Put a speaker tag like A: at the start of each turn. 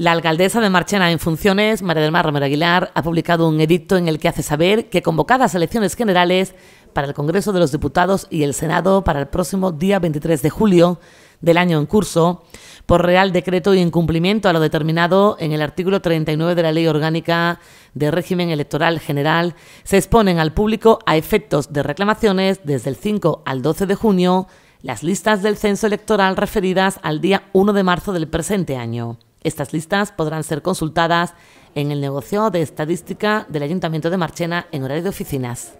A: La alcaldesa de Marchena en funciones, María del Mar Romero Aguilar, ha publicado un edicto en el que hace saber que convocadas elecciones generales para el Congreso de los Diputados y el Senado para el próximo día 23 de julio del año en curso, por real decreto y incumplimiento a lo determinado en el artículo 39 de la Ley Orgánica de Régimen Electoral General, se exponen al público a efectos de reclamaciones desde el 5 al 12 de junio las listas del censo electoral referidas al día 1 de marzo del presente año. Estas listas podrán ser consultadas en el negocio de estadística del Ayuntamiento de Marchena en horario de oficinas.